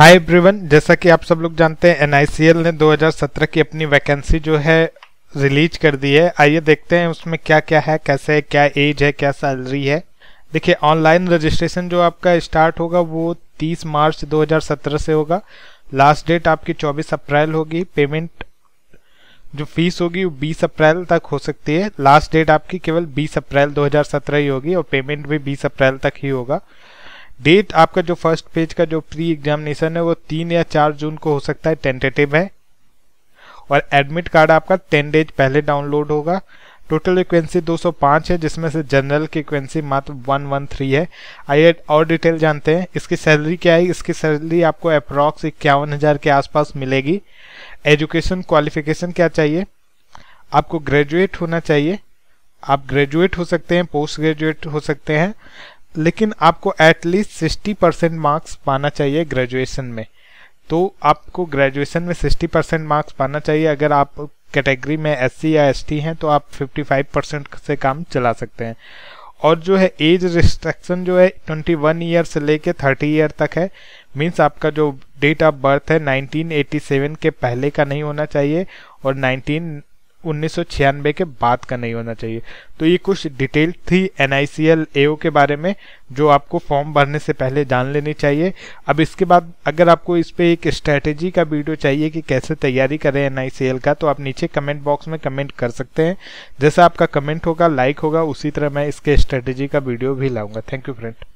hi everyone जैसा कि आप सब लोग जानते हैं एनआईसीएल ने 2017 की अपनी वैकेंसी जो है रिलीज कर दी है आइए देखते हैं उसमें क्या क्या है कैसे है क्या एज है क्या सैलरी है देखिए ऑनलाइन रजिस्ट्रेशन जो आपका स्टार्ट होगा वो 30 मार्च 2017 से होगा लास्ट डेट आपकी 24 अप्रैल होगी पेमेंट जो फीस होगी वो बीस अप्रैल तक हो सकती है लास्ट डेट आपकी केवल बीस अप्रैल दो ही होगी और पेमेंट भी बीस अप्रैल तक ही होगा डेट आपका जो फर्स्ट पेज का जो प्री एग्जामिनेशन है वो तीन या चार जून को हो सकता है टेंटेटिव है और एडमिट कार्ड आपका टेन डेज पहले डाउनलोड होगा टोटल इक्वेंसी 205 है जिसमें से जनरल की इक्वेंसी मात्र 113 है आइए और डिटेल जानते हैं इसकी सैलरी क्या है इसकी सैलरी आपको अप्रॉक्स इक्यावन हज़ार के आसपास मिलेगी एजुकेशन क्वालिफिकेशन क्या चाहिए आपको ग्रेजुएट होना चाहिए आप ग्रेजुएट हो सकते हैं पोस्ट ग्रेजुएट हो सकते हैं लेकिन आपको एटलीस्ट सिक्सटी परसेंट मार्क्स पाना चाहिए ग्रेजुएशन में तो आपको ग्रेजुएशन में सिक्सटी परसेंट मार्क्स पाना चाहिए अगर आप कैटेगरी में एस या एस हैं तो आप फिफ्टी फाइव परसेंट से काम चला सकते हैं और जो है एज रिस्ट्रिक्शन जो है ट्वेंटी वन ईयर से लेके थर्टी ईयर तक है मीन्स आपका जो डेट ऑफ बर्थ है 1987 के पहले का नहीं होना चाहिए और 19 उन्नीस के बाद का नहीं होना चाहिए तो ये कुछ डिटेल थी एन आई के बारे में जो आपको फॉर्म भरने से पहले जान लेनी चाहिए अब इसके बाद अगर आपको इस पर एक स्ट्रैटेजी का वीडियो चाहिए कि कैसे तैयारी करें एन का तो आप नीचे कमेंट बॉक्स में कमेंट कर सकते हैं जैसा आपका कमेंट होगा लाइक होगा उसी तरह मैं इसके स्ट्रैटेजी का वीडियो भी लाऊंगा थैंक यू फ्रेंड